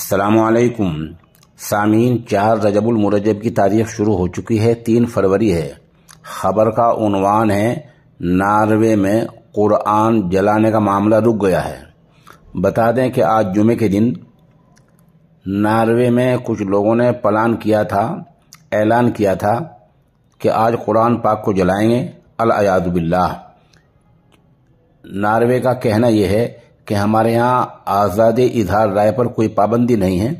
असलकुम सामीन चार रजबुल मुरजब की तारीख शुरू हो चुकी है तीन फरवरी है खबर का उनवान है नार्वे में कुरान जलाने का मामला रुक गया है बता दें कि आज जुमे के दिन नार्वे में कुछ लोगों ने प्लान किया था ऐलान किया था कि आज कुरान पाक को जलाएंगे अलयादबिल्ला नार्वे का कहना यह है कि हमारे यहाँ आज़ाद इजहार राय पर कोई पाबंदी नहीं है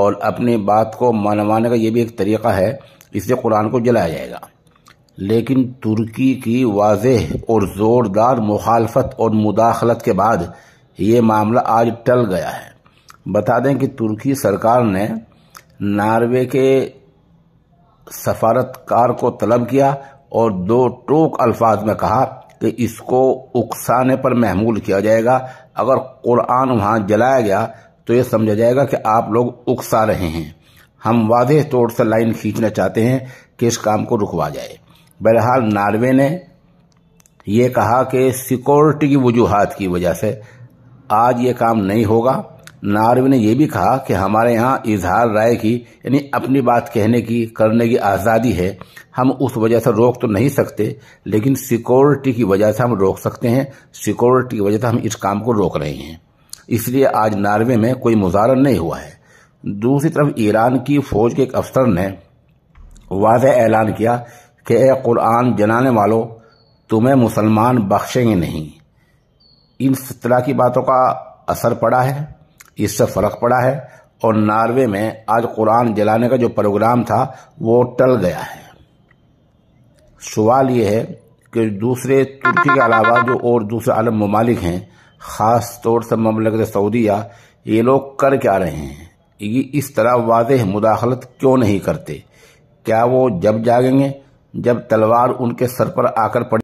और अपनी बात को मनवाने का ये भी एक तरीक़ा है इससे कुरान को जलाया जाएगा लेकिन तुर्की की वाज और ज़ोरदार मुखालफत और मुदाखलत के बाद ये मामला आज टल गया है बता दें कि तुर्की सरकार ने नार्वे के सफारतकार को तलब किया और दो टोक अल्फाज में कहा कि इसको उकसाने पर महमूल किया जाएगा अगर कुरान वहाँ जलाया गया तो ये समझा जाएगा कि आप लोग उकसा रहे हैं हम वाजह तौर से लाइन खींचना चाहते हैं कि इस काम को रुकवा जाए बहरहाल नार्वे ने यह कहा कि सिक्योरिटी की वजूहत की वजह से आज ये काम नहीं होगा नारवी ने यह भी कहा कि हमारे यहाँ इजहार राय की यानी अपनी बात कहने की करने की आज़ादी है हम उस वजह से रोक तो नहीं सकते लेकिन सिक्योरिटी की वजह से हम रोक सकते हैं सिक्योरिटी की वजह से हम इस काम को रोक रहे हैं इसलिए आज नार्वे में कोई मुजाहरा नहीं हुआ है दूसरी तरफ ईरान की फौज के एक अफसर ने वाज ऐलान किया कि ए कुरान जलाने वालों तुम्हें मुसलमान बख्शेंगे नहीं इन तरह की बातों का असर पड़ा है इससे फ़र्क पड़ा है और नार्वे में आज कुरान जलाने का जो प्रोग्राम था वो टल गया है सवाल ये है कि दूसरे तुर्की के अलावा जो और दूसरे आलम ममालिक हैं ख़ास तौर से ममलकत सऊदीया ये लोग कर क्या रहे हैं ये इस तरह वाज मुदाखलत क्यों नहीं करते क्या वो जब जागेंगे जब तलवार उनके सर पर आकर पड़े